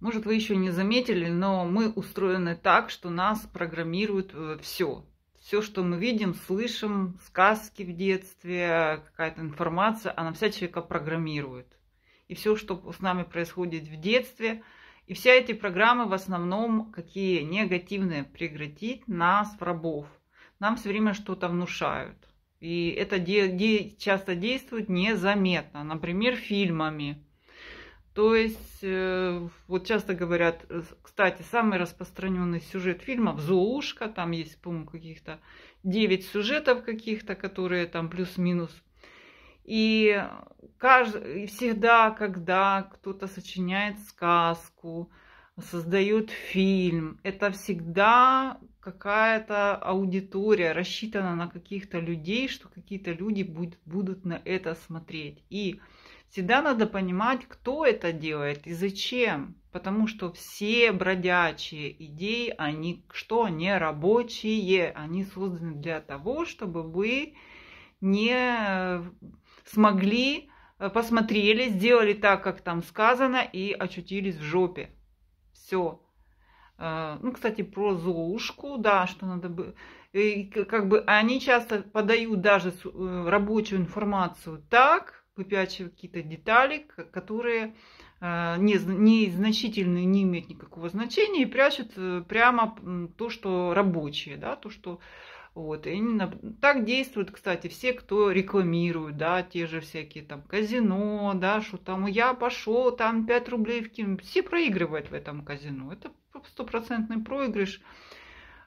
Может, вы еще не заметили, но мы устроены так, что нас программирует э, все. Все, что мы видим, слышим, сказки в детстве, какая-то информация, она вся человека программирует. И все, что с нами происходит в детстве, и все эти программы в основном какие негативные прекратить нас в рабов. Нам все время что-то внушают. И это де- де- часто действует незаметно. Например, фильмами – то есть, э, вот часто говорят, э, кстати, самый распространенный сюжет фильмов «Золушка», там есть, по-моему, каких-то 9 сюжетов каких-то, которые там плюс-минус. И каждый, всегда, когда кто-то сочиняет сказку, создает фильм, это всегда какая-то аудитория рассчитана на каких-то людей, что какие-то люди будут, будут на это смотреть. И всегда надо понимать, кто это делает и зачем. Потому что все бродячие идеи, они что, не рабочие, они созданы для того, чтобы вы не смогли, э, посмотрели, сделали так, как там сказано, и очутились в жопе. Все. А, ну, кстати, про золушку, да, что надо бы... И как бы они часто подают даже э, рабочую информацию так, выпячивая какие-то детали, которые а, незначительные, не имеют никакого значения и прячут э, прямо то, что рабочее, да, то, что вот. И именно так действуют, кстати, все, кто рекламирует, да, те же всякие там казино, да, что там я пошел, там 5 рублей в вкину. Все проигрывают в этом казино. Это стопроцентный проигрыш.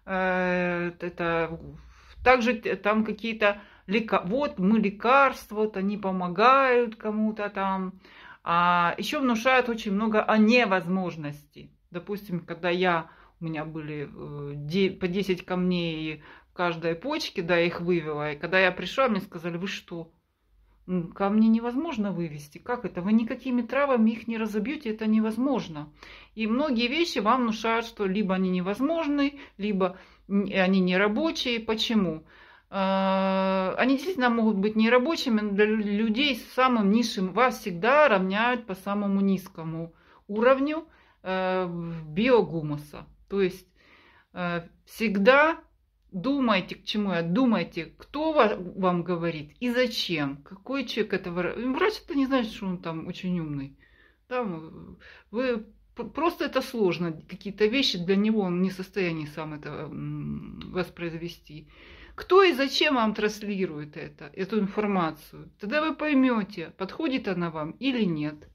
Э, это также там какие-то лека... вот мы лекарства, вот они помогают кому-то там. А еще внушают очень много о невозможности. Допустим, когда я у меня были э, по 10 камней каждой почки, да, их вывела. И когда я пришла, мне сказали, вы что, ко мне невозможно вывести. Как это? Вы никакими травами их не разобьете, это невозможно. И многие вещи вам внушают, что либо они невозможны, либо э, они не рабочие. Почему? А, они действительно могут быть нерабочими, но для людей с самым низшим вас всегда равняют по самому низкому уровню э, биогумуса. То есть э, всегда Думайте, к чему я, думайте, кто вам говорит и зачем, какой человек это врач. Врач-то не значит, что он там очень умный. Там, э, вы просто это сложно, какие-то вещи для него он не в состоянии сам это э, воспроизвести. Кто и зачем вам транслирует это, эту информацию? Тогда вы поймете, подходит она вам или нет.